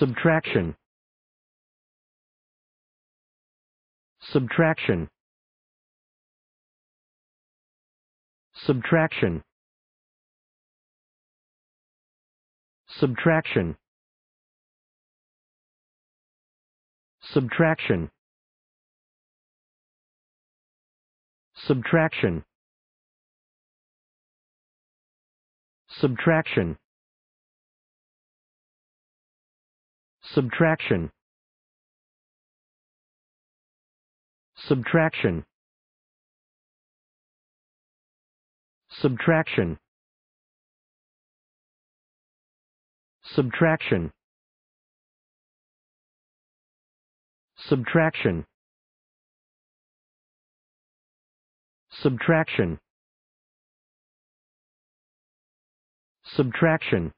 Subtraction. Subtraction. Subtraction. Subtraction. Subtraction. Subtraction. Subtraction. Subtraction. Subtraction. Subtraction. Subtraction. Subtraction. Subtraction. Subtraction.